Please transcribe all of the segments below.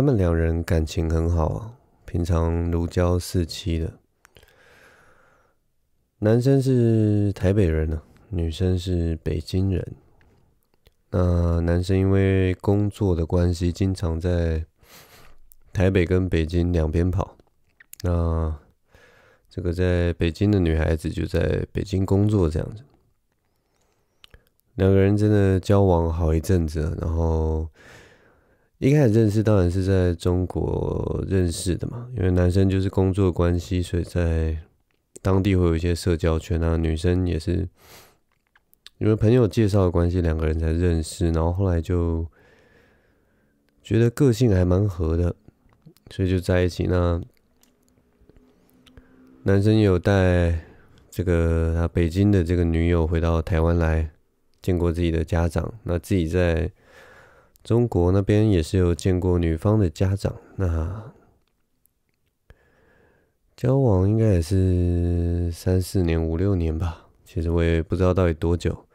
他们两人感情很好，平常如胶似漆的。男生是台北人啊，女生是北京人。那男生因为工作的关系，经常在台北跟北京两边跑。那这个在北京的女孩子就在北京工作，这样子。两个人真的交往好一阵子，然后。一开始认识当然是在中国认识的嘛，因为男生就是工作关系，所以在当地会有一些社交圈啊。女生也是因为朋友介绍的关系，两个人才认识。然后后来就觉得个性还蛮合的，所以就在一起。那男生有带这个他北京的这个女友回到台湾来见过自己的家长，那自己在。中国那边也是有见过女方的家长，那交往应该也是三四年、五六年吧。其实我也不知道到底多久，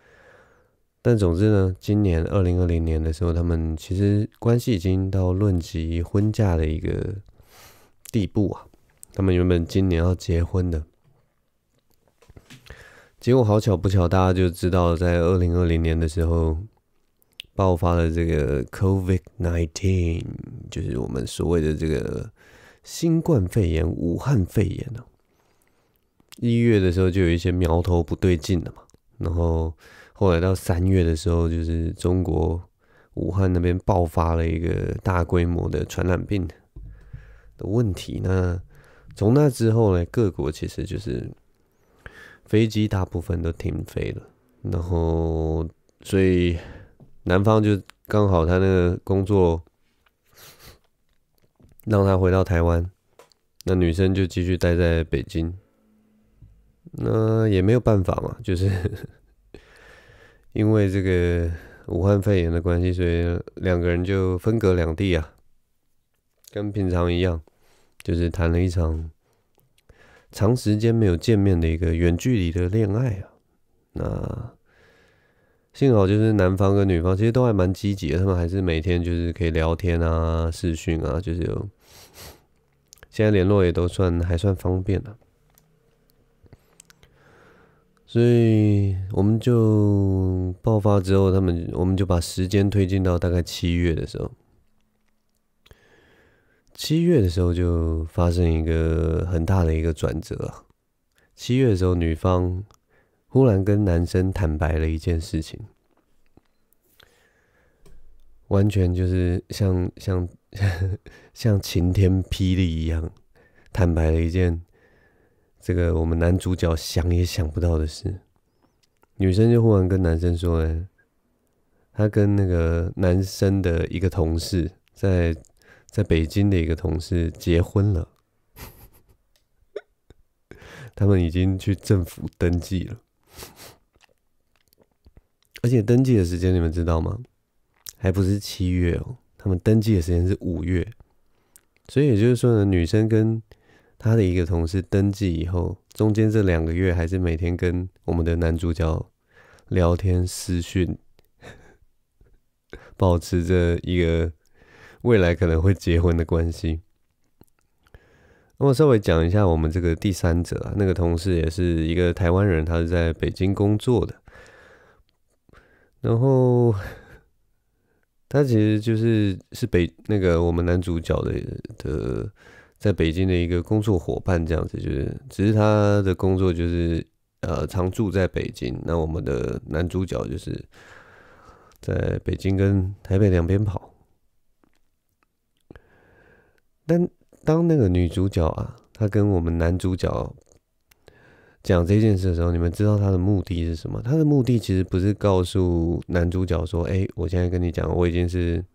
但总之呢，今年二零二零年的时候，他们其实关系已经到论及婚嫁的一个地步啊。他们原本今年要结婚的，结果好巧不巧，大家就知道在二零二零年的时候。爆发了这个 COVID-19，就是我们所谓的这个新冠肺炎、武汉肺炎哦。一月的时候就有一些苗头不对劲了嘛，然后后来到三月的时候，就是中国武汉那边爆发了一个大规模的传染病的问题。那从那之后呢，各国其实就是飞机大部分都停飞了，然后所以。男方就刚好他那个工作让他回到台湾，那女生就继续待在北京。那也没有办法嘛，就是 因为这个武汉肺炎的关系，所以两个人就分隔两地啊。跟平常一样，就是谈了一场长时间没有见面的一个远距离的恋爱啊。那。幸好就是男方跟女方其实都还蛮积极的，他们还是每天就是可以聊天啊、视讯啊，就是有现在联络也都算还算方便了。所以我们就爆发之后，他们我们就把时间推进到大概七月的时候，七月的时候就发生一个很大的一个转折。七月的时候，女方。忽然跟男生坦白了一件事情，完全就是像像 像晴天霹雳一样，坦白了一件这个我们男主角想也想不到的事。女生就忽然跟男生说：“哎，她跟那个男生的一个同事，在在北京的一个同事结婚了，他们已经去政府登记了。” 而且登记的时间你们知道吗？还不是七月哦，他们登记的时间是五月，所以也就是说呢，女生跟她的一个同事登记以后，中间这两个月还是每天跟我们的男主角聊天私讯，保持着一个未来可能会结婚的关系。那么稍微讲一下我们这个第三者啊，那个同事也是一个台湾人，他是在北京工作的，然后他其实就是是北那个我们男主角的的在北京的一个工作伙伴这样子，就是只是他的工作就是呃常住在北京，那我们的男主角就是在北京跟台北两边跑，但。当那个女主角啊，她跟我们男主角讲这件事的时候，你们知道她的目的是什么？她的目的其实不是告诉男主角说：“哎，我现在跟你讲，我已经是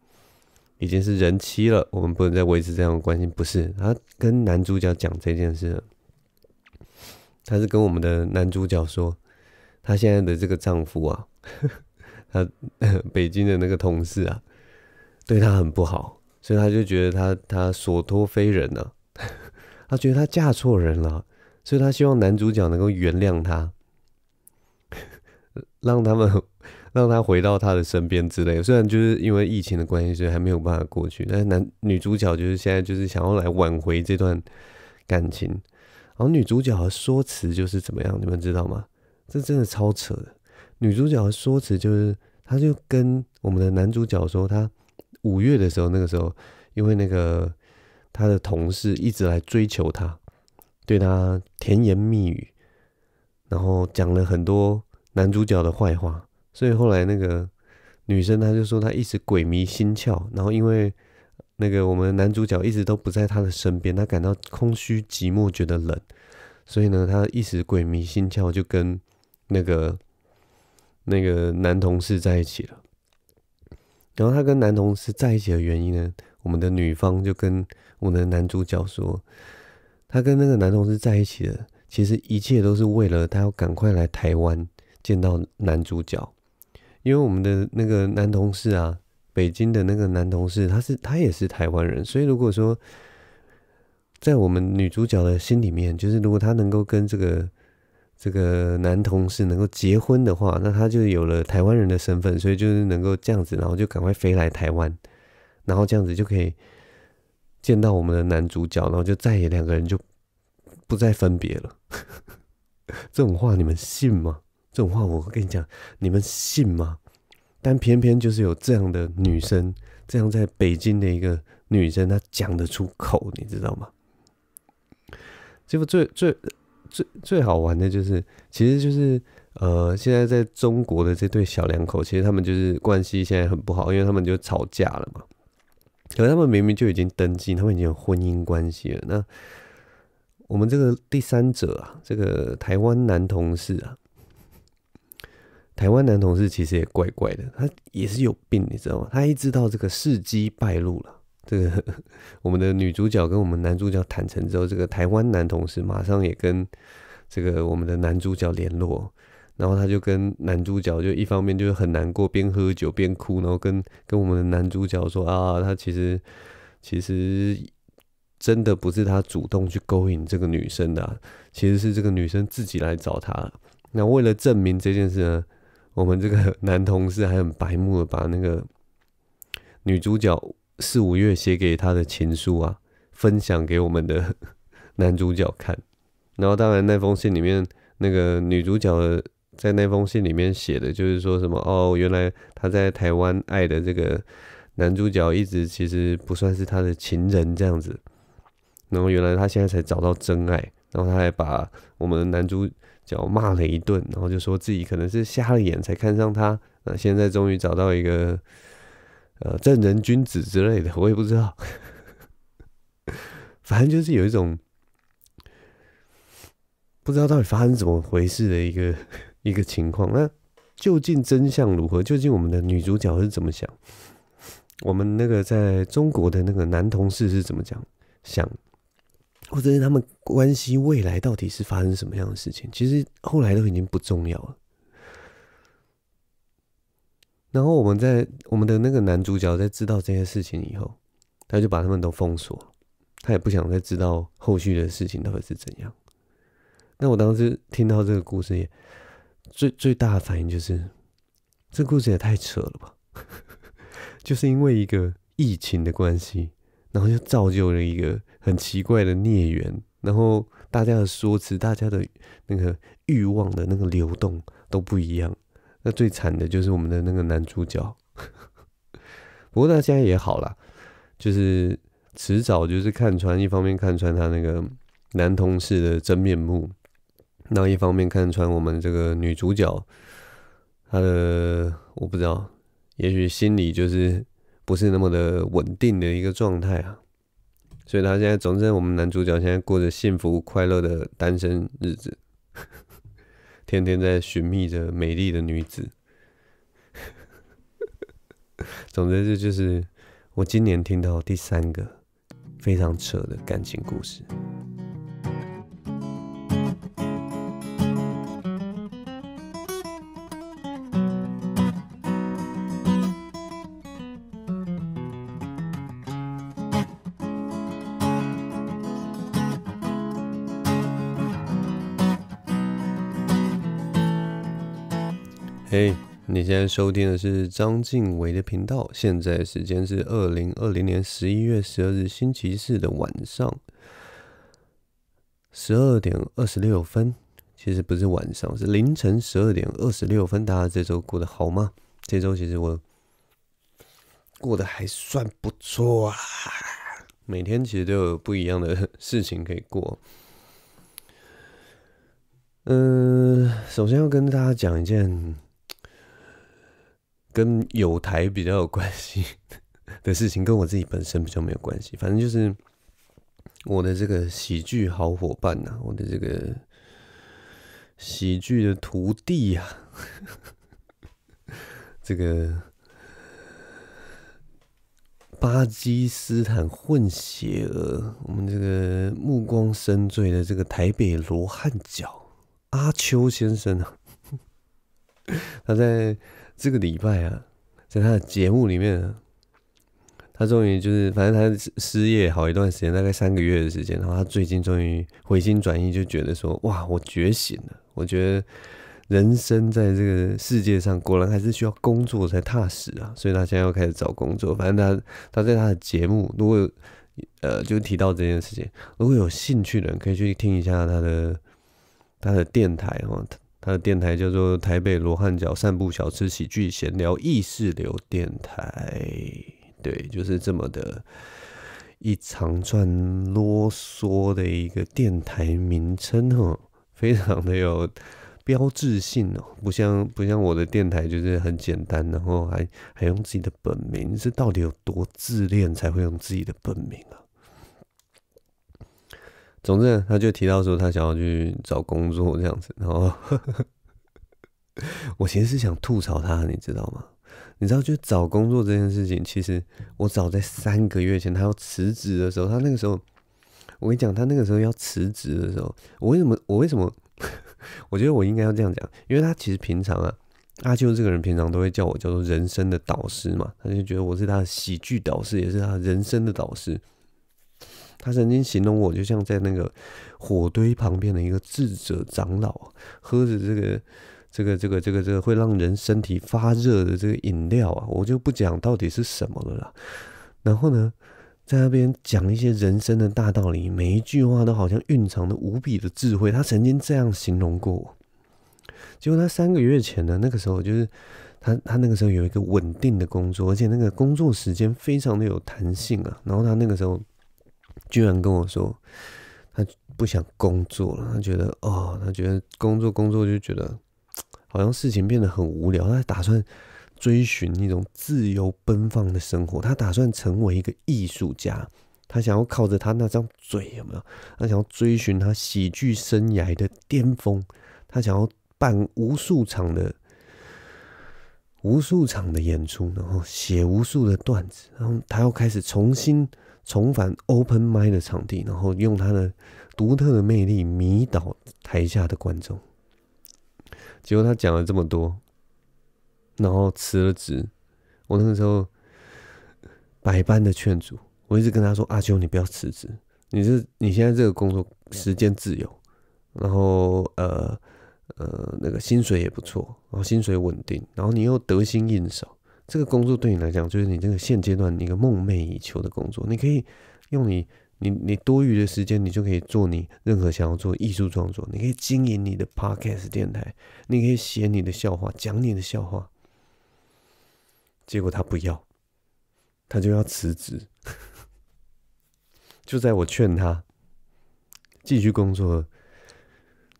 已经是人妻了，我们不能再维持这样的关系。”不是，她跟男主角讲这件事，她是跟我们的男主角说，她现在的这个丈夫啊，她 北京的那个同事啊，对她很不好。所以他就觉得他他所托非人了，他觉得他嫁错人了，所以他希望男主角能够原谅他，让他们 让他回到他的身边之类。虽然就是因为疫情的关系，所以还没有办法过去。但是男女主角就是现在就是想要来挽回这段感情。然后女主角的说辞就是怎么样，你们知道吗？这真的超扯的。女主角的说辞就是，她就跟我们的男主角说她。五月的时候，那个时候，因为那个他的同事一直来追求他，对他甜言蜜语，然后讲了很多男主角的坏话，所以后来那个女生她就说她一直鬼迷心窍，然后因为那个我们男主角一直都不在她的身边，她感到空虚寂寞，觉得冷，所以呢，他一时鬼迷心窍，就跟那个那个男同事在一起了。然后他跟男同事在一起的原因呢？我们的女方就跟我们的男主角说，他跟那个男同事在一起的，其实一切都是为了他要赶快来台湾见到男主角，因为我们的那个男同事啊，北京的那个男同事，他是他也是台湾人，所以如果说在我们女主角的心里面，就是如果他能够跟这个。这个男同事能够结婚的话，那他就有了台湾人的身份，所以就是能够这样子，然后就赶快飞来台湾，然后这样子就可以见到我们的男主角，然后就再也两个人就不再分别了。这种话你们信吗？这种话我跟你讲，你们信吗？但偏偏就是有这样的女生，这样在北京的一个女生，她讲得出口，你知道吗？这果最最。最最好玩的就是，其实就是，呃，现在在中国的这对小两口，其实他们就是关系现在很不好，因为他们就吵架了嘛。可他们明明就已经登记，他们已经有婚姻关系了。那我们这个第三者啊，这个台湾男同事啊，台湾男同事其实也怪怪的，他也是有病，你知道吗？他一知道这个事机败露了。这个我们的女主角跟我们男主角坦诚之后，这个台湾男同事马上也跟这个我们的男主角联络，然后他就跟男主角就一方面就是很难过，边喝酒边哭，然后跟跟我们的男主角说啊，他其实其实真的不是他主动去勾引这个女生的，其实是这个女生自己来找他。那为了证明这件事呢，我们这个 男同事还很白目的把那个女主角。四五月写给他的情书啊，分享给我们的 男主角看。然后，当然那封信里面，那个女主角在那封信里面写的，就是说什么哦，原来她在台湾爱的这个男主角，一直其实不算是他的情人这样子。然后，原来他现在才找到真爱。然后，他还把我们的男主角骂了一顿，然后就说自己可能是瞎了眼才看上他。呃，现在终于找到一个。呃，正人君子之类的，我也不知道。反正就是有一种不知道到底发生怎么回事的一个一个情况。那究竟真相如何？究竟我们的女主角是怎么想？我们那个在中国的那个男同事是怎么讲想？或者是他们关系未来到底是发生什么样的事情？其实后来都已经不重要了。然后我们在我们的那个男主角在知道这些事情以后，他就把他们都封锁，他也不想再知道后续的事情到底是怎样。那我当时听到这个故事，也，最最大的反应就是，这故事也太扯了吧！就是因为一个疫情的关系，然后就造就了一个很奇怪的孽缘，然后大家的说辞、大家的那个欲望的那个流动都不一样。那最惨的就是我们的那个男主角，不过他现在也好了，就是迟早就是看穿，一方面看穿他那个男同事的真面目，那一方面看穿我们这个女主角，她的我不知道，也许心里就是不是那么的稳定的一个状态啊，所以她现在，总之我们男主角现在过着幸福快乐的单身日子。天天在寻觅着美丽的女子。总之，这就是我今年听到第三个非常扯的感情故事。现在收听的是张敬伟的频道。现在时间是二零二零年十一月十二日星期四的晚上十二点二十六分。其实不是晚上，是凌晨十二点二十六分。大家这周过得好吗？这周其实我过得还算不错啊。每天其实都有不一样的事情可以过。嗯，首先要跟大家讲一件。跟有台比较有关系 的事情，跟我自己本身比较没有关系。反正就是我的这个喜剧好伙伴呐，我的这个喜剧的徒弟呀，这个巴基斯坦混血儿，我们这个目光深邃的这个台北罗汉脚阿秋先生啊，他在。这个礼拜啊，在他的节目里面，他终于就是，反正他失业好一段时间，大概三个月的时间，然后他最近终于回心转意，就觉得说，哇，我觉醒了，我觉得人生在这个世界上，果然还是需要工作才踏实啊，所以他现在要开始找工作。反正他他在他的节目，如果呃就提到这件事情，如果有兴趣的人可以去听一下他的他的电台哈。他的电台叫做“台北罗汉脚散步小吃喜剧闲聊意识流电台”，对，就是这么的，一长串啰嗦的一个电台名称哦，非常的有标志性哦，不像不像我的电台，就是很简单，然后还还用自己的本名，是到底有多自恋才会用自己的本名啊？总之，他就提到说他想要去找工作这样子，然后 我其实是想吐槽他，你知道吗？你知道就找工作这件事情，其实我早在三个月前他要辞职的时候，他那个时候我跟你讲，他那个时候要辞职的时候，我为什么？我为什么？我觉得我应该要这样讲，因为他其实平常啊，阿秋这个人平常都会叫我叫做人生的导师嘛，他就觉得我是他的喜剧导师，也是他人生的导师。他曾经形容我就像在那个火堆旁边的一个智者长老，喝着这个这个这个这个这个会让人身体发热的这个饮料啊，我就不讲到底是什么了。啦。然后呢，在那边讲一些人生的大道理，每一句话都好像蕴藏的无比的智慧。他曾经这样形容过我。结果他三个月前呢，那个时候就是他他那个时候有一个稳定的工作，而且那个工作时间非常的有弹性啊。然后他那个时候。居然跟我说，他不想工作了。他觉得，哦，他觉得工作工作就觉得，好像事情变得很无聊。他打算追寻那种自由奔放的生活。他打算成为一个艺术家。他想要靠着他那张嘴有没有？他想要追寻他喜剧生涯的巅峰。他想要办无数场的、无数场的演出，然后写无数的段子。然后他又开始重新。重返 Open Mind 的场地，然后用他的独特的魅力迷倒台下的观众。结果他讲了这么多，然后辞了职。我那个时候百般的劝阻，我一直跟他说：“阿丘，你不要辞职，你是你现在这个工作时间自由，然后呃呃那个薪水也不错，然后薪水稳定，然后你又得心应手。”这个工作对你来讲，就是你这个现阶段一个梦寐以求的工作。你可以用你、你、你多余的时间，你就可以做你任何想要做艺术创作。你可以经营你的 podcast 电台，你可以写你的笑话，讲你的笑话。结果他不要，他就要辞职。就在我劝他继续工作，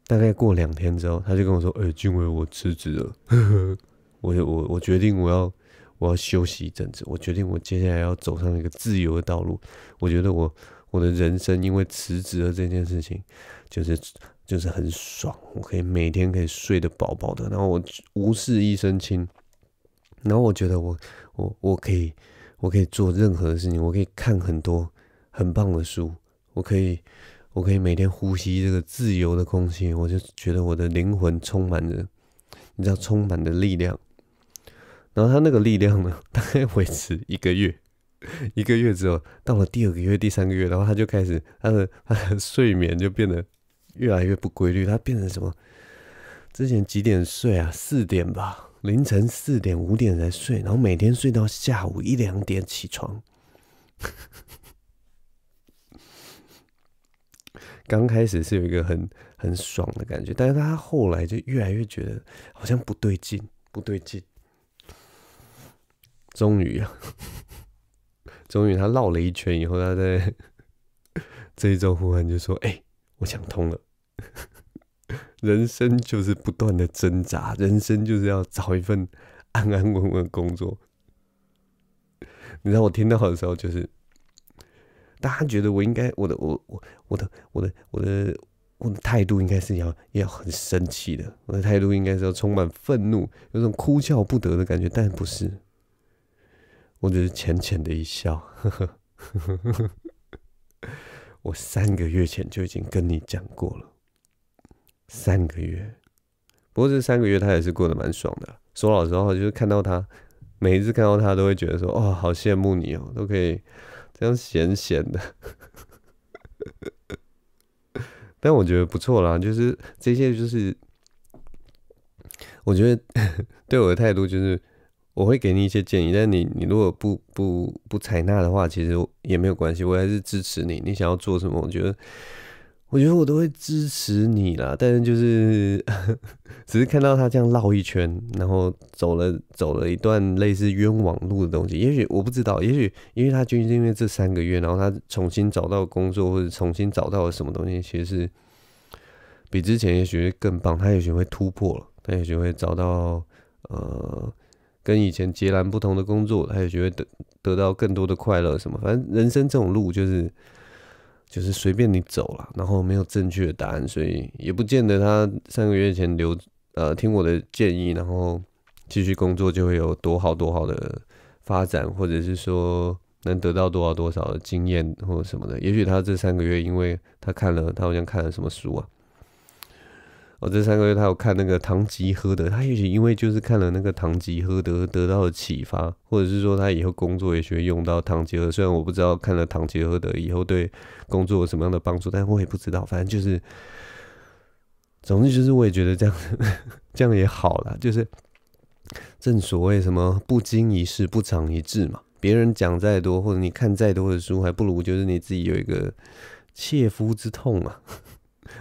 大概过两天之后，他就跟我说：“哎，俊伟，我辞职了。我、我、我决定我要。”我要休息一阵子，我决定我接下来要走上一个自由的道路。我觉得我我的人生因为辞职了这件事情，就是就是很爽，我可以每天可以睡得饱饱的，然后我无事一身轻，然后我觉得我我我可以我可以做任何事情，我可以看很多很棒的书，我可以我可以每天呼吸这个自由的空气，我就觉得我的灵魂充满着，你知道，充满的力量。然后他那个力量呢，大概维持一个月，一个月之后，到了第二个月、第三个月然后他就开始他的他的睡眠就变得越来越不规律。他变成什么？之前几点睡啊？四点吧，凌晨四点、五点才睡，然后每天睡到下午一两点起床。刚开始是有一个很很爽的感觉，但是他后来就越来越觉得好像不对劲，不对劲。终于啊，终于他绕了一圈以后，他在 这一周忽然就说：“哎，我想通了，人生就是不断的挣扎，人生就是要找一份安安稳稳工作。”你知道我听到的时候，就是大家觉得我应该，我的我我我的我的我的我的态度应该是要要很生气的，我的态度应该是要充满愤怒，有种哭笑不得的感觉，但不是。我只是浅浅的一笑，我三个月前就已经跟你讲过了，三个月。不过这三个月他也是过得蛮爽的。说老实话，就是看到他每一次看到他，都会觉得说：“哦，好羡慕你哦，都可以这样咸咸的。”但我觉得不错啦，就是这些，就是我觉得 对我的态度就是。我会给你一些建议，但是你你如果不不不采纳的话，其实也没有关系。我还是支持你，你想要做什么，我觉得我觉得我都会支持你啦。但是就是 只是看到他这样绕一圈，然后走了走了一段类似冤枉路的东西。也许我不知道，也许因为他就是因为这三个月，然后他重新找到工作，或者重新找到了什么东西，其实是比之前也许会更棒。他也许会突破了，他也许会找到呃。跟以前截然不同的工作，他也觉得得得到更多的快乐什么，反正人生这种路就是就是随便你走了，然后没有正确的答案，所以也不见得他三个月前留呃听我的建议，然后继续工作就会有多好多好的发展，或者是说能得到多少多少的经验或什么的。也许他这三个月，因为他看了他好像看了什么书啊。我这三个月他有看那个唐吉诃德，他也许因为就是看了那个唐吉诃德得到了启发，或者是说他以后工作也学会用到唐吉诃德。虽然我不知道看了唐吉诃德以后对工作有什么样的帮助，但我也不知道。反正就是，总之就是我也觉得这样，这样也好了。就是正所谓什么不经一事不长一智嘛。别人讲再多，或者你看再多的书，还不如就是你自己有一个切肤之痛嘛。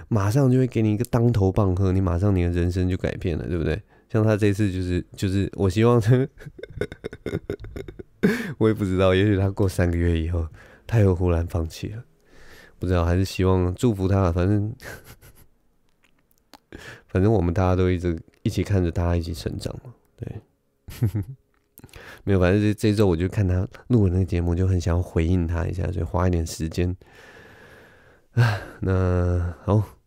马上就会给你一个当头棒喝，你马上你的人生就改变了，对不对？像他这次就是就是，我希望他，我也不知道，也许他过三个月以后他又忽然放弃了，不知道，还是希望祝福他。反正 反正我们大家都一直一起看着，大家一起成长嘛，对。没有，反正这这周我就看他录那个节目，就很想要回应他一下，所以花一点时间。啊，那好。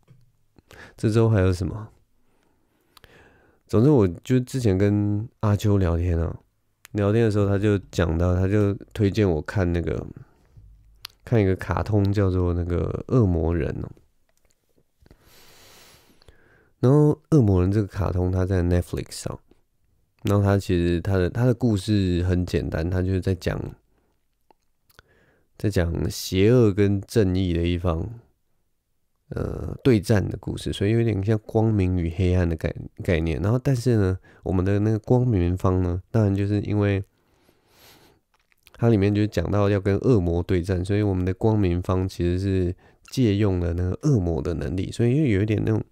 这周还有什么？总之，我就之前跟阿秋聊天啊，聊天的时候他就讲到，他就推荐我看那个看一个卡通叫做那个恶魔人哦。然后，恶魔人这个卡通它在 Netflix 上，然后他其实他的他的故事很简单，他就是在讲在讲邪恶跟正义的一方。呃，对战的故事，所以有点像光明与黑暗的概概念。然后，但是呢，我们的那个光明方呢，当然就是因为它里面就讲到要跟恶魔对战，所以我们的光明方其实是借用了那个恶魔的能力，所以又有一点那种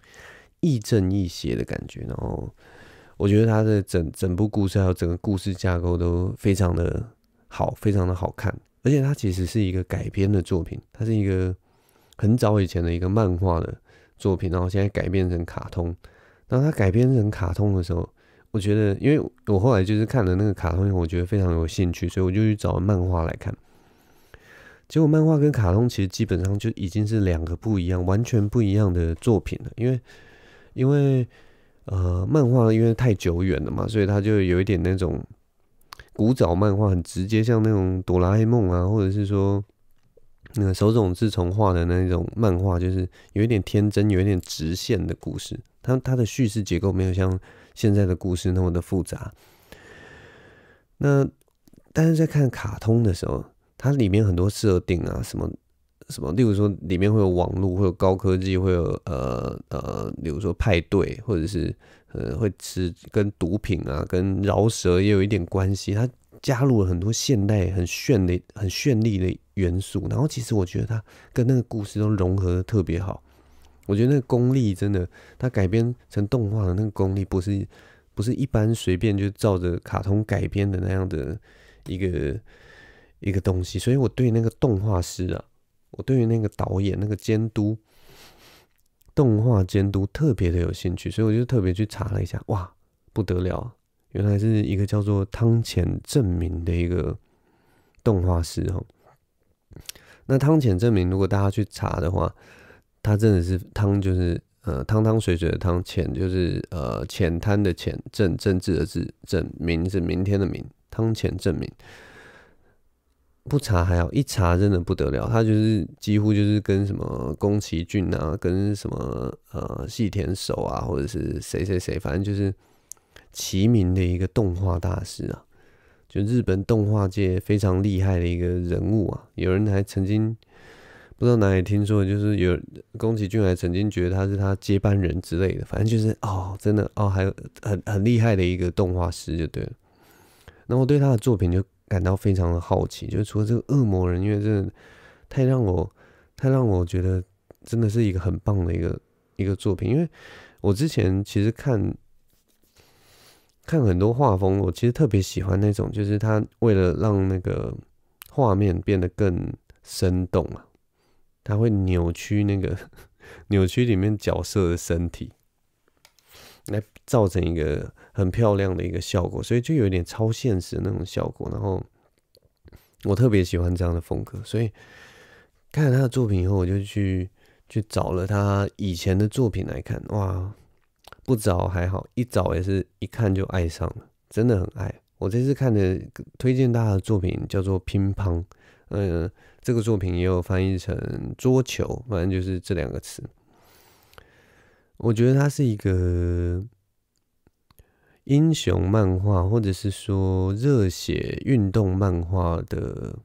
亦正亦邪的感觉。然后，我觉得它的整整部故事还有整个故事架构都非常的好，非常的好看。而且它其实是一个改编的作品，它是一个。很早以前的一个漫画的作品，然后现在改编成卡通。然后它改编成卡通的时候，我觉得，因为我后来就是看了那个卡通，我觉得非常有兴趣，所以我就去找漫画来看。结果漫画跟卡通其实基本上就已经是两个不一样、完全不一样的作品了。因为，因为呃，漫画因为太久远了嘛，所以它就有一点那种古早漫画很直接，像那种《哆啦 A 梦》啊，或者是说。那个手冢治虫画的那种漫画，就是有一点天真，有一点直线的故事。它它的叙事结构没有像现在的故事那么的复杂。那但是在看卡通的时候，它里面很多设定啊，什么什么，例如说里面会有网络，会有高科技，会有呃呃，例如说派对，或者是呃会吃跟毒品啊，跟饶舌也有一点关系。它加入了很多现代很炫的、很绚丽的元素，然后其实我觉得它跟那个故事都融合的特别好。我觉得那个功力真的，它改编成动画的那个功力不是不是一般随便就照着卡通改编的那样的一个一个东西。所以我对那个动画师啊，我对于那个导演、那个监督、动画监督特别的有兴趣，所以我就特别去查了一下，哇，不得了！原来是一个叫做汤浅正明的一个动画师哦。那汤浅正明，如果大家去查的话，他真的是汤就是呃汤汤水水的汤浅就是呃浅滩的浅正政治的治正明是明天的明汤浅正明。不查还好，一查真的不得了，他就是几乎就是跟什么宫崎骏啊，跟什么呃细田守啊，或者是谁谁谁，反正就是。齐名的一个动画大师啊，就日本动画界非常厉害的一个人物啊。有人还曾经不知道哪里听说，就是有宫崎骏还曾经觉得他是他接班人之类的。反正就是哦，真的哦，还很很厉害的一个动画师就对了。那我对他的作品就感到非常的好奇，就是除了这个《恶魔人》，因为这太让我太让我觉得真的是一个很棒的一个一个作品，因为我之前其实看。看很多画风，我其实特别喜欢那种，就是他为了让那个画面变得更生动嘛，他会扭曲那个 扭曲里面角色的身体，来造成一个很漂亮的一个效果，所以就有点超现实的那种效果。然后我特别喜欢这样的风格，所以看了他的作品以后，我就去去找了他以前的作品来看，哇！不早还好，一早也是一看就爱上了，真的很爱。我这次看的推荐大家的作品叫做《乒乓》，嗯，这个作品也有翻译成桌球，反正就是这两个词。我觉得它是一个英雄漫画，或者是说热血运动漫画的，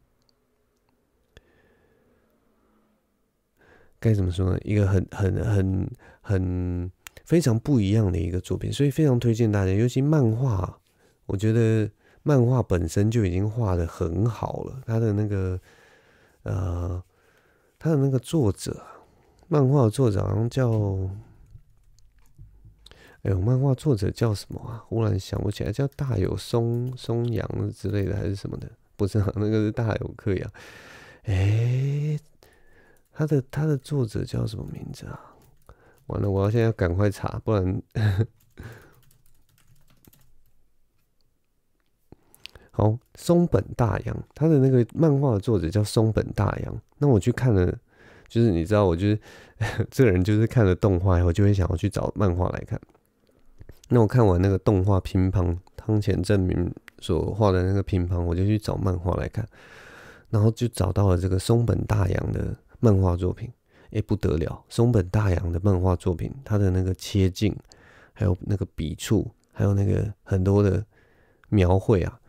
该怎么说呢？一个很、很、很、很。非常不一样的一个作品，所以非常推荐大家。尤其漫画，我觉得漫画本身就已经画的很好了。他的那个，呃，他的那个作者，漫画作者好像叫，哎，漫画作者叫什么啊？忽然想不起来，叫大有松松阳之类的还是什么的，不知道 那个是大有克洋。哎，他的他的作者叫什么名字啊？完了，我要现在赶快查，不然 好。松本大洋，他的那个漫画的作者叫松本大洋。那我去看了，就是你知道，我就是 这个人，就是看了动画以后，就会想要去找漫画来看。那我看完那个动画《乒乓》，汤浅正明所画的那个乒乓，我就去找漫画来看，然后就找到了这个松本大洋的漫画作品。哎，不得了！松本大洋的漫画作品，他的那个切镜，还有那个笔触，还有那个很多的描绘啊，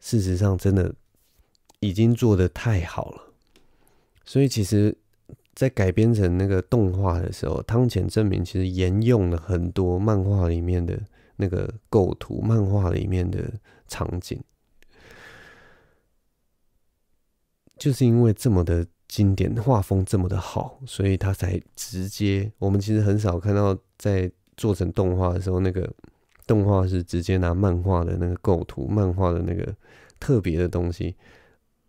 事实上真的已经做的太好了。所以其实，在改编成那个动画的时候，汤浅证明其实沿用了很多漫画里面的那个构图，漫画里面的场景，就是因为这么的。经典画风这么的好，所以他才直接。我们其实很少看到在做成动画的时候，那个动画是直接拿漫画的那个构图、漫画的那个特别的东西，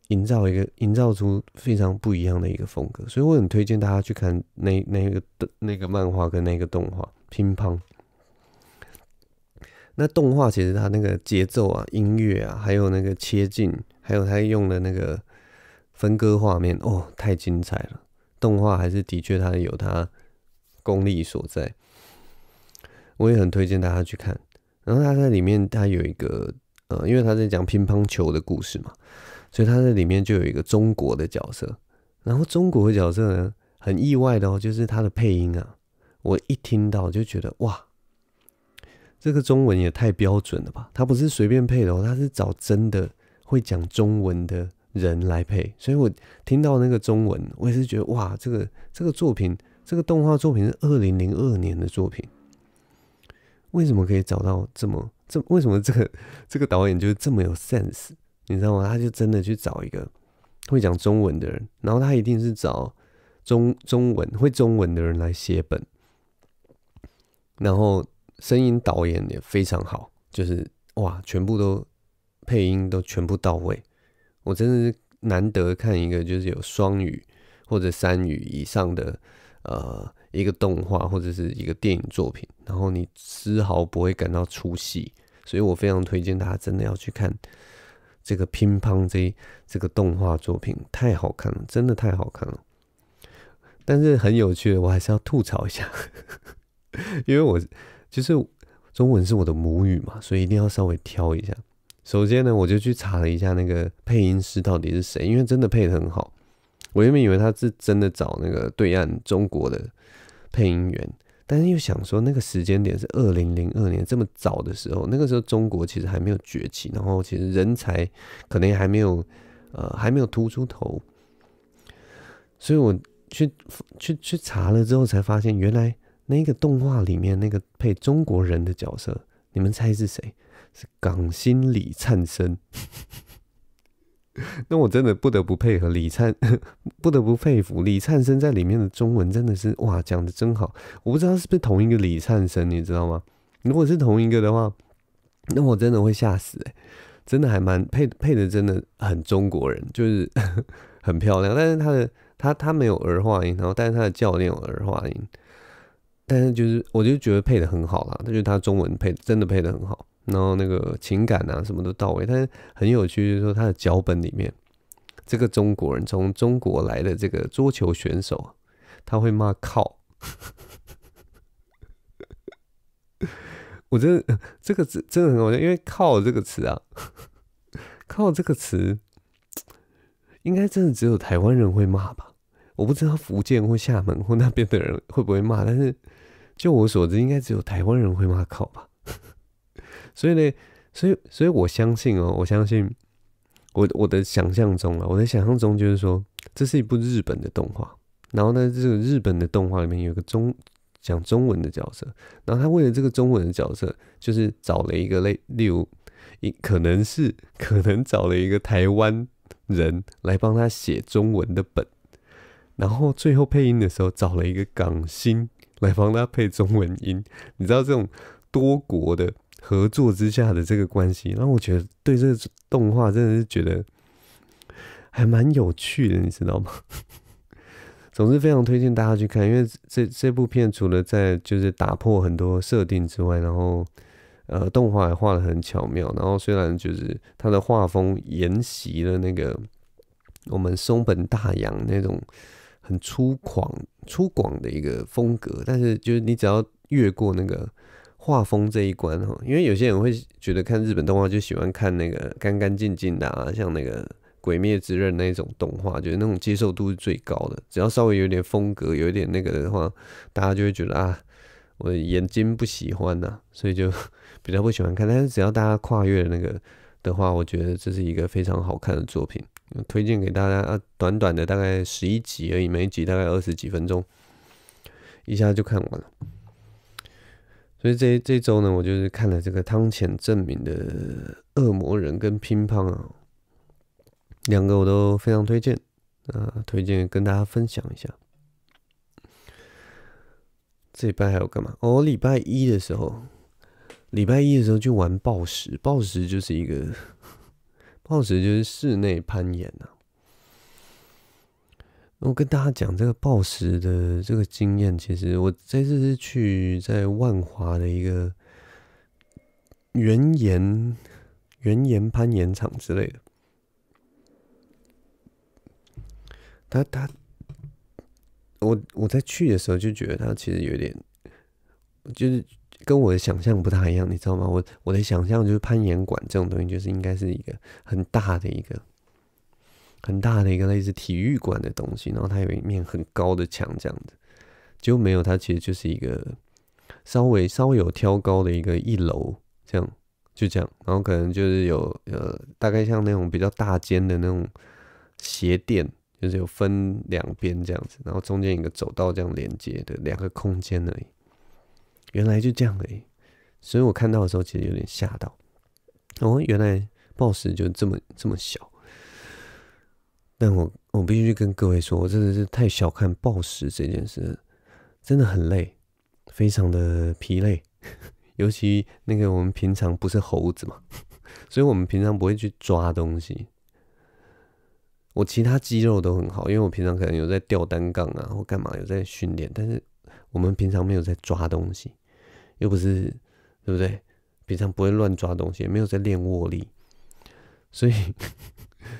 营造一个、营造出非常不一样的一个风格。所以我很推荐大家去看那那个那个漫画跟那个动画《乒乓》。那动画其实它那个节奏啊、音乐啊，还有那个切近，还有它用的那个。分割画面哦，太精彩了！动画还是的确它有它功力所在，我也很推荐大家去看。然后他在里面，他有一个呃，因为他在讲乒乓球的故事嘛，所以他在里面就有一个中国的角色。然后中国的角色呢，很意外的哦，就是他的配音啊，我一听到就觉得哇，这个中文也太标准了吧！他不是随便配的哦，他是找真的会讲中文的。人来配，所以我听到那个中文，我也是觉得哇，这个这个作品，这个动画作品是二零零二年的作品，为什么可以找到这么这？为什么这个这个导演就是这么有 sense？你知道吗？他就真的去找一个会讲中文的人，然后他一定是找中中文会中文的人来写本，然后声音导演也非常好，就是哇，全部都配音都全部到位。我真的是难得看一个就是有双语或者三语以上的呃一个动画或者是一个电影作品，然后你丝毫不会感到出戏，所以我非常推荐大家真的要去看这个乒乓这这个动画作品，太好看了，真的太好看了。但是很有趣的我还是要吐槽一下，因为我就是中文是我的母语嘛，所以一定要稍微挑一下。首先呢，我就去查了一下那个配音师到底是谁，因为真的配的很好。我原本以为他是真的找那个对岸中国的配音员，但是又想说那个时间点是二零零二年，这么早的时候，那个时候中国其实还没有崛起，然后其实人才可能也还没有呃还没有突出头。所以我去去去查了之后，才发现原来那个动画里面那个配中国人的角色，你们猜是谁？港星李灿森，那我真的不得不配合李灿，不得不佩服李灿森在里面的中文真的是哇讲的真好。我不知道是不是同一个李灿森，你知道吗？如果是同一个的话，那我真的会吓死哎！真的还蛮配配的，真的很中国人，就是 很漂亮。但是他的他他没有儿化音，然后但是他的教练有儿化音，但是就是我就觉得配的很好啦。就是他中文配真的配的很好。然后那个情感啊，什么都到位。但是很有趣，就是说他的脚本里面，这个中国人从中国来的这个桌球选手，他会骂靠。我觉得这个字真的很好笑，因为“靠”这个词啊，“靠”这个词，应该真的只有台湾人会骂吧？我不知道福建或厦门或那边的人会不会骂，但是就我所知，应该只有台湾人会骂靠吧。所以呢，所以，所以我相信哦，我相信我我的想象中啊，我的想象中就是说，这是一部日本的动画，然后呢，这个日本的动画里面有个中讲中文的角色，然后他为了这个中文的角色，就是找了一个类，例如，一可能是可能找了一个台湾人来帮他写中文的本，然后最后配音的时候找了一个港星来帮他配中文音，你知道这种多国的。合作之下的这个关系，让我觉得对这个动画真的是觉得还蛮有趣的，你知道吗？总之，非常推荐大家去看，因为这这部片除了在就是打破很多设定之外，然后呃，动画也画的很巧妙。然后虽然就是它的画风沿袭了那个我们松本大洋那种很粗犷粗犷的一个风格，但是就是你只要越过那个。画风这一关，哈，因为有些人会觉得看日本动画就喜欢看那个干干净净的啊，像那个《鬼灭之刃》那种动画，觉得那种接受度是最高的。只要稍微有点风格，有点那个的话，大家就会觉得啊，我眼睛不喜欢呐，所以就 比较不喜欢看。但是只要大家跨越那个的话，我觉得这是一个非常好看的作品，推荐给大家。啊。短短的大概十一集而已，每一集大概二十几分钟，一下就看完了。所以这这周呢，我就是看了这个汤浅证明的《恶魔人》跟《乒乓》啊，两个我都非常推荐，啊，推荐跟大家分享一下。这礼拜还要干嘛？哦，礼拜一的时候，礼拜一的时候就玩暴食，暴食就是一个暴食就是室内攀岩啊。我跟大家讲这个暴食的这个经验，其实我这次是去在万华的一个原岩、原岩攀岩场之类的。他他，我我在去的时候就觉得他其实有点，就是跟我的想象不太一样，你知道吗？我我的想象就是攀岩馆这种东西，就是应该是一个很大的一个。很大的一个，类似体育馆的东西，然后它有一面很高的墙这样子，结果没有，它其实就是一个稍微稍微有挑高的一个一楼，这样就这样，然后可能就是有呃，大概像那种比较大间的那种鞋垫，就是有分两边这样子，然后中间一个走道这样连接的两个空间而已。原来就这样已，所以我看到的时候其实有点吓到，哦，原来暴食就这么这么小。但我我必须跟各位说，我真的是太小看暴食这件事，真的很累，非常的疲累。尤其那个我们平常不是猴子嘛，所以我们平常不会去抓东西。我其他肌肉都很好，因为我平常可能有在吊单杠啊，或干嘛有在训练，但是我们平常没有在抓东西，又不是对不对？平常不会乱抓东西，没有在练握力，所以。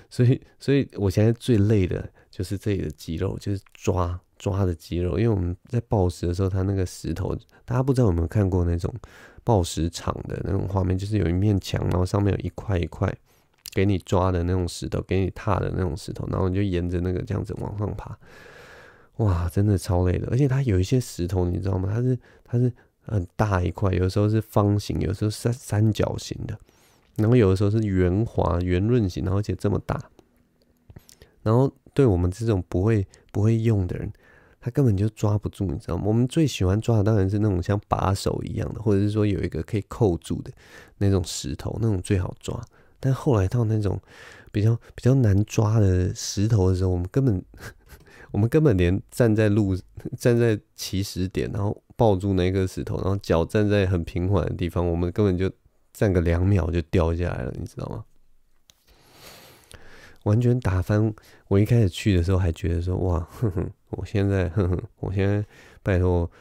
所以，所以我现在最累的就是这里的肌肉，就是抓抓的肌肉。因为我们在暴食的时候，它那个石头，大家不知道有没有看过那种暴食场的那种画面，就是有一面墙，然后上面有一块一块给你抓的那种石头，给你踏的那种石头，然后你就沿着那个这样子往上爬。哇，真的超累的！而且它有一些石头，你知道吗？它是它是很大一块，有时候是方形，有时候是三角形的。然后有的时候是圆滑、圆润型，然后而且这么大，然后对我们这种不会不会用的人，他根本就抓不住，你知道吗？我们最喜欢抓的当然是那种像把手一样的，或者是说有一个可以扣住的那种石头，那种最好抓。但后来到那种比较比较难抓的石头的时候，我们根本 我们根本连站在路、站在起始点，然后抱住那一石头，然后脚站在很平缓的地方，我们根本就。站个两秒就掉下来了，你知道吗？完全打翻。我一开始去的时候还觉得说：“哇，我现在，我现在，拜托，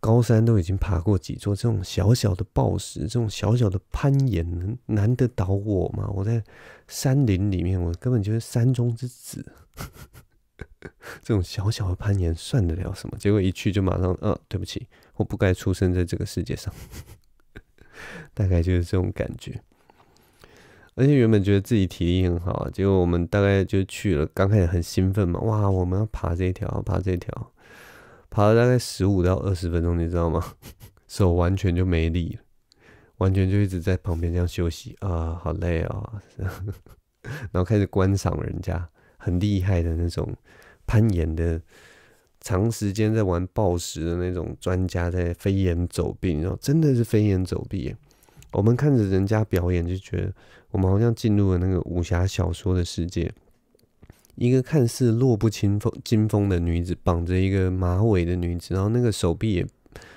高山都已经爬过几座，这种小小的暴石，这种小小的攀岩能难得倒我吗？我在山林里面，我根本就是山中之子。这种小小的攀岩算得了什么？结果一去就马上，啊，对不起，我不该出生在这个世界上。”大概就是这种感觉，而且原本觉得自己体力很好，结果我们大概就去了，刚开始很兴奋嘛，哇，我们要爬这条，爬这条，爬了大概十五到二十分钟，你知道吗？手完全就没力，完全就一直在旁边这样休息啊，好累哦。然后开始观赏人家很厉害的那种攀岩的。长时间在玩暴食的那种专家在飞檐走壁，然后真的是飞檐走壁。我们看着人家表演就觉得，我们好像进入了那个武侠小说的世界。一个看似弱不禁风、惊风的女子，绑着一个马尾的女子，然后那个手臂也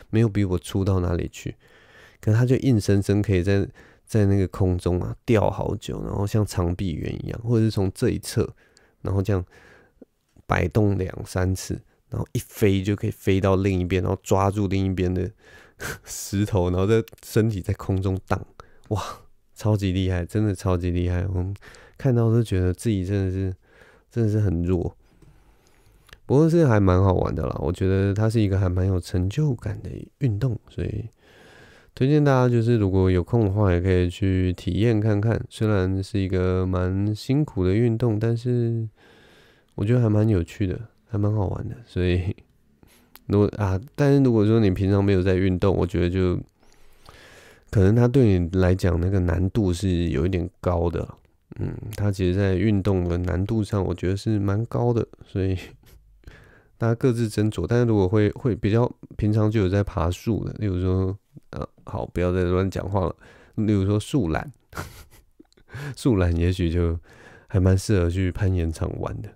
没有比我粗到哪里去，可她就硬生生可以在在那个空中啊吊好久，然后像长臂猿一样，或者是从这一侧，然后这样摆动两三次。然后一飞就可以飞到另一边，然后抓住另一边的 石头，然后在身体在空中荡，哇，超级厉害，真的超级厉害！我们看到都觉得自己真的是真的是很弱，不过是还蛮好玩的啦。我觉得它是一个还蛮有成就感的运动，所以推荐大家就是如果有空的话，也可以去体验看看。虽然是一个蛮辛苦的运动，但是我觉得还蛮有趣的。还蛮好玩的，所以如果啊，但是如果说你平常没有在运动，我觉得就可能它对你来讲那个难度是有一点高的。嗯，它其实在运动的难度上，我觉得是蛮高的，所以大家各自斟酌。但是如果会会比较平常就有在爬树的，例如说，呃，好，不要再乱讲话了。例如说，树懒，树懒也许就还蛮适合去攀岩场玩的。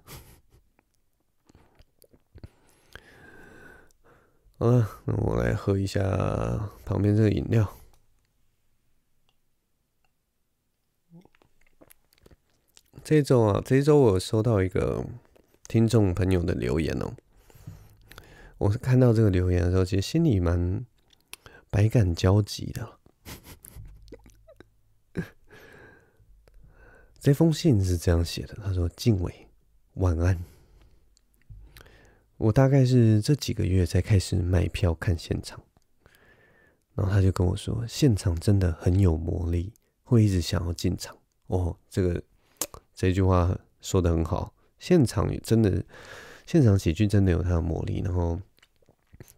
好啊，那我来喝一下旁边这个饮料。这周啊，这周我收到一个听众朋友的留言哦。我是看到这个留言的时候，其实心里蛮百感交集的。这封信是这样写的：他说，静伟，晚安。我大概是这几个月才开始买票看现场，然后他就跟我说，现场真的很有魔力，会一直想要进场。哦，这个这句话说的很好，现场真的，现场喜剧真的有它的魔力。然后，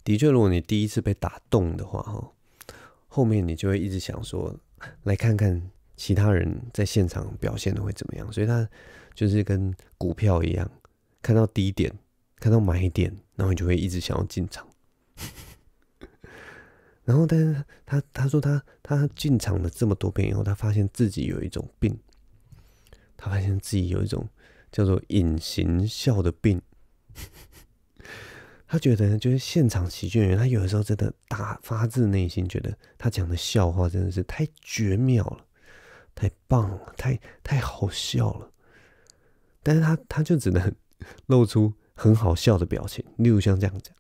的确，如果你第一次被打动的话，哈，后面你就会一直想说，来看看其他人在现场表现的会怎么样。所以，他就是跟股票一样，看到低点。看到买点，然后你就会一直想要进场。然后，但是他他说他他进场了这么多遍以后，他发现自己有一种病，他发现自己有一种叫做隐形笑的病。他觉得，就是现场喜剧演员，他有的时候真的大发自内心，觉得他讲的笑话真的是太绝妙了，太棒了，太太好笑了。但是他他就只能露出。很好笑的表情，例如像这样子，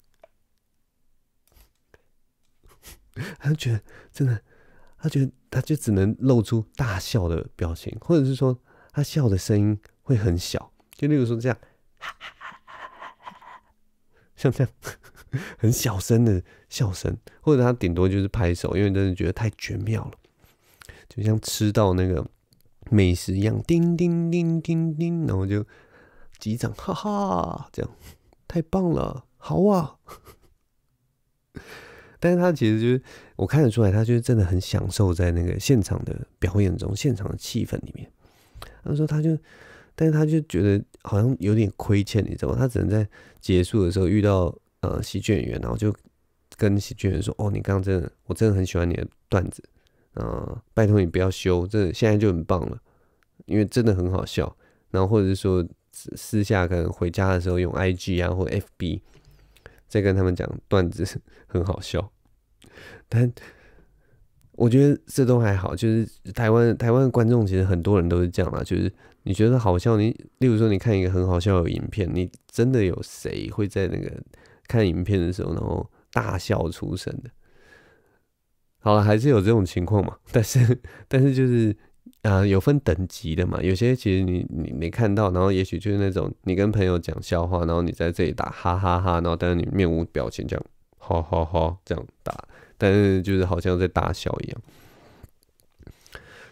他觉得真的，他觉得他就只能露出大笑的表情，或者是说他笑的声音会很小，就例如说这样，像这样 很小声的笑声，或者他顶多就是拍手，因为真的觉得太绝妙了，就像吃到那个美食一样，叮叮叮叮叮，然后就。机长，哈哈，这样太棒了，好啊！但是他其实就是我看得出来，他就是真的很享受在那个现场的表演中，现场的气氛里面。他说，他就，但是他就觉得好像有点亏欠你，知道吗？他只能在结束的时候遇到呃喜剧演员，然后就跟喜剧演员说：“哦，你刚刚真的，我真的很喜欢你的段子，啊，拜托你不要修，这现在就很棒了，因为真的很好笑。”然后或者是说。私下可能回家的时候用 I G 啊或 F B，在跟他们讲段子很好笑，但我觉得这都还好。就是台湾台湾的观众其实很多人都是这样啦，就是你觉得好笑，你例如说你看一个很好笑的影片，你真的有谁会在那个看影片的时候然后大笑出声的？好了，还是有这种情况嘛，但是但是就是。呃，有分等级的嘛？有些其实你你没看到，然后也许就是那种你跟朋友讲笑话，然后你在这里打哈哈哈，然后但是你面无表情，这样哈哈哈这样打，但是就是好像在大笑一样。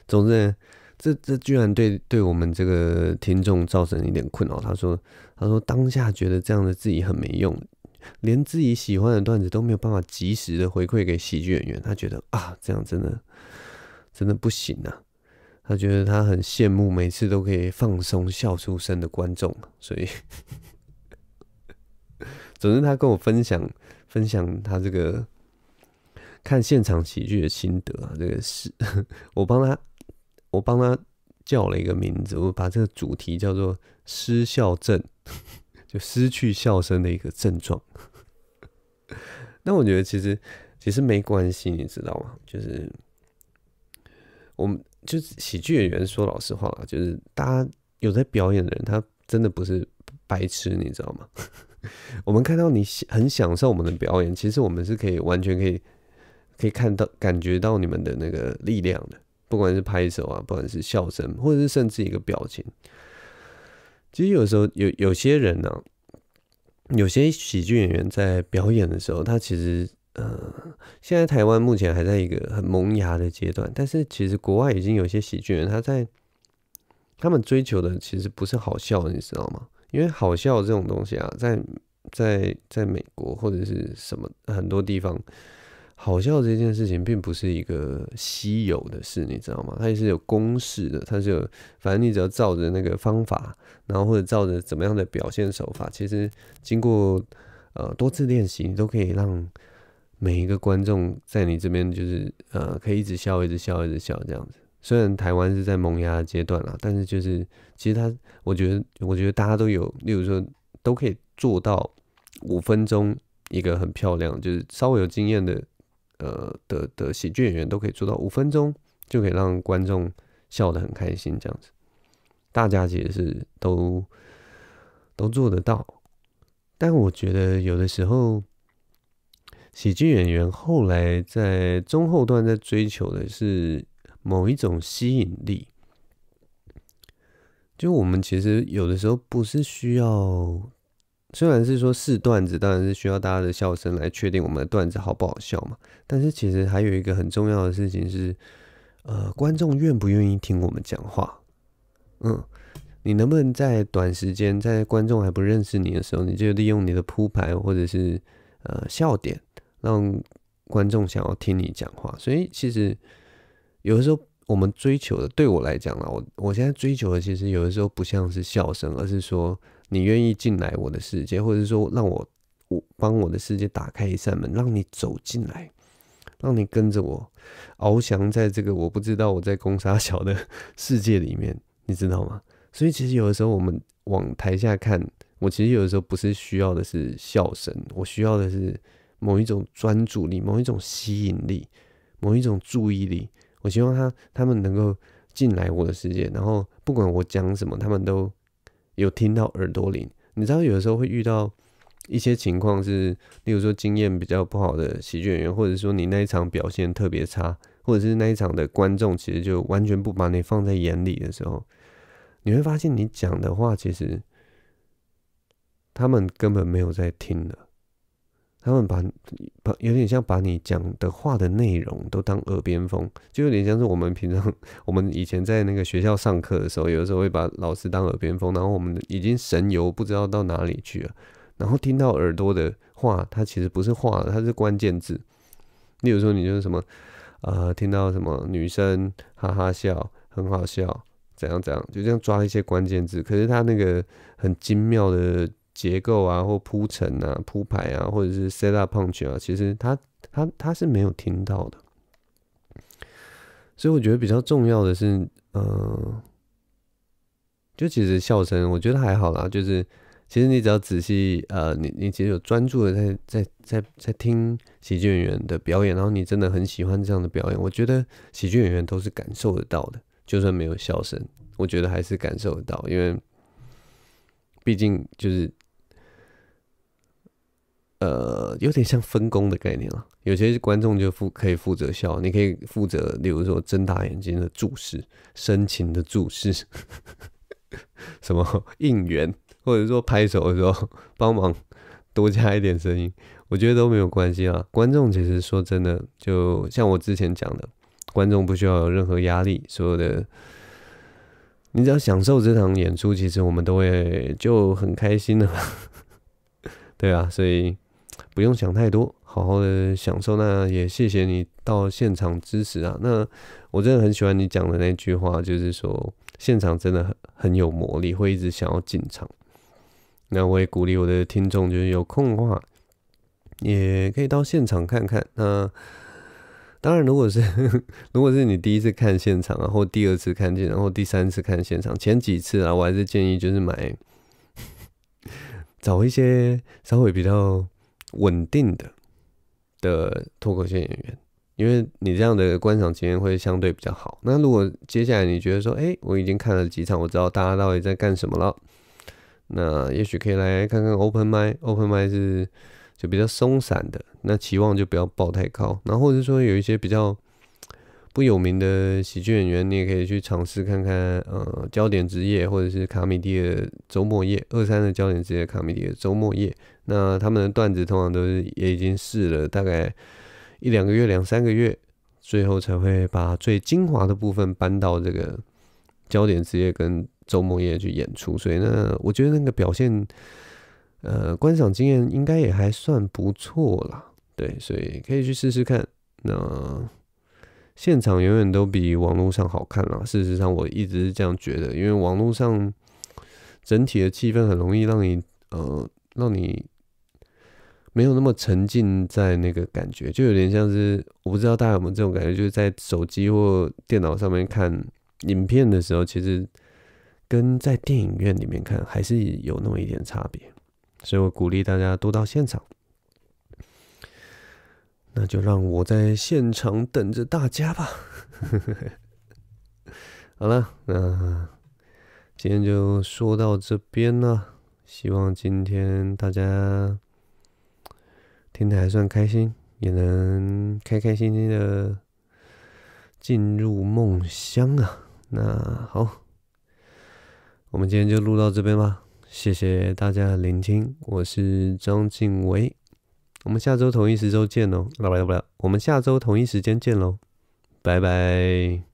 总之，这这居然对对我们这个听众造成一点困扰。他说：“他说当下觉得这样的自己很没用，连自己喜欢的段子都没有办法及时的回馈给喜剧演员。他觉得啊，这样真的真的不行啊。”他觉得他很羡慕，每次都可以放松笑出声的观众，所以，总之他跟我分享分享他这个看现场喜剧的心得啊。这个是我帮他，我帮他叫了一个名字，我把这个主题叫做失笑症，就失去笑声的一个症状。那我觉得其实其实没关系，你知道吗？就是。我们就是喜剧演员，说老实话啦，就是大家有在表演的人，他真的不是白痴，你知道吗？我们看到你很享受我们的表演，其实我们是可以完全可以可以看到、感觉到你们的那个力量的，不管是拍手啊，不管是笑声，或者是甚至一个表情。其实有时候有有些人呢，有些喜剧演员在表演的时候，他其实。呃，现在台湾目前还在一个很萌芽的阶段，但是其实国外已经有一些喜剧人，他在他们追求的其实不是好笑，你知道吗？因为好笑这种东西啊，在在在美国或者是什么很多地方，好笑这件事情并不是一个稀有的事，你知道吗？它也是有公式，的它是有，反正你只要照着那个方法，然后或者照着怎么样的表现手法，其实经过呃多次练习，你都可以让。每一个观众在你这边就是呃，可以一直笑，一直笑，一直笑这样子。虽然台湾是在萌芽阶段啦，但是就是其实他，我觉得，我觉得大家都有，例如说都可以做到五分钟一个很漂亮，就是稍微有经验的呃的的喜剧演员都可以做到五分钟就可以让观众笑得很开心这样子。大家其实是都都做得到，但我觉得有的时候。喜剧演员后来在中后段在追求的是某一种吸引力。就我们其实有的时候不是需要，虽然是说是段子，当然是需要大家的笑声来确定我们的段子好不好笑嘛。但是其实还有一个很重要的事情是，呃，观众愿不愿意听我们讲话？嗯，你能不能在短时间，在观众还不认识你的时候，你就利用你的铺排或者是呃笑点。让观众想要听你讲话，所以其实有的时候我们追求的，对我来讲啦，我我现在追求的，其实有的时候不像是笑声，而是说你愿意进来我的世界，或者说让我我帮我的世界打开一扇门，让你走进来，让你跟着我翱翔在这个我不知道我在攻沙小的世界里面，你知道吗？所以其实有的时候我们往台下看，我其实有的时候不是需要的是笑声，我需要的是。某一种专注力，某一种吸引力，某一种注意力，我希望他他们能够进来我的世界，然后不管我讲什么，他们都有听到耳朵里。你知道，有的时候会遇到一些情况，是例如说经验比较不好的喜剧演员，或者说你那一场表现特别差，或者是那一场的观众其实就完全不把你放在眼里的时候，你会发现你讲的话其实他们根本没有在听了。他们把把有点像把你讲的话的内容都当耳边风，就有点像是我们平常 我们以前在那个学校上课的时候，有的时候会把老师当耳边风，然后我们已经神游不知道到哪里去了，然后听到耳朵的话，它其实不是话，它是关键字。例如说，你就是什么啊，听到什么女生哈哈笑，很好笑，怎样怎样，就这样抓一些关键字。可是他那个很精妙的。结构啊，或铺陈啊，铺排啊，或者是 set up punch 啊，其实他他他是没有听到的。所以我觉得比较重要的是，嗯，就其实笑声，我觉得还好啦。就是其实你只要仔细，呃，你你其实有专注的在在在在听喜剧演员的表演，然后你真的很喜欢这样的表演，我觉得喜剧演员都是感受得到的。就算没有笑声，我觉得还是感受得到，因为毕竟就是。呃，有点像分工的概念了。有些观众就负可以负责笑，你可以负责，例如说睁大眼睛的注视，深情的注视，什么应援，或者说拍手的时候帮忙多加一点声音，我觉得都没有关系啊。观众其实说真的，就像我之前讲的，观众不需要有任何压力，所有的，你只要享受这场演出，其实我们都会就很开心的，对啊，所以。不用想太多，好好的享受。那也谢谢你到现场支持啊。那我真的很喜欢你讲的那句话，就是说现场真的很很有魔力，会一直想要进场。那我也鼓励我的听众，就是有空的话也可以到现场看看。那当然，如果是 如果是你第一次看现场啊，或第二次看见，然后第三次看现场，前几次啊，我还是建议就是买 找一些稍微比较。稳定的的脱口秀演员，因为你这样的观赏经验会相对比较好。那如果接下来你觉得说，哎，我已经看了几场，我知道大家到底在干什么了，那也许可以来看看 open m 麦。open m 麦是就比较松散的，那期望就不要抱太高。然后或者说有一些比较。不有名的喜剧演员，你也可以去尝试看看。呃，焦点之夜或者是卡米蒂的周末夜，二三的焦点之夜、卡米蒂的周末夜，那他们的段子通常都是也已经试了大概一两个月、两三个月，最后才会把最精华的部分搬到这个焦点之夜跟周末夜去演出。所以呢，我觉得那个表现，呃，观赏经验应该也还算不错啦。对，所以可以去试试看。那。现场永远都比网络上好看啊，事实上，我一直是这样觉得，因为网络上整体的气氛很容易让你呃让你没有那么沉浸在那个感觉，就有点像是我不知道大家有没有这种感觉，就是在手机或电脑上面看影片的时候，其实跟在电影院里面看还是有那么一点差别。所以我鼓励大家多到现场。那就让我在现场等着大家吧。好了，那今天就说到这边了。希望今天大家听的还算开心，也能开开心心的进入梦乡啊。那好，我们今天就录到这边吧。谢谢大家的聆听，我是张静伟。我们下周同一时周见喽，老不不我们下周同一时间见喽，拜拜。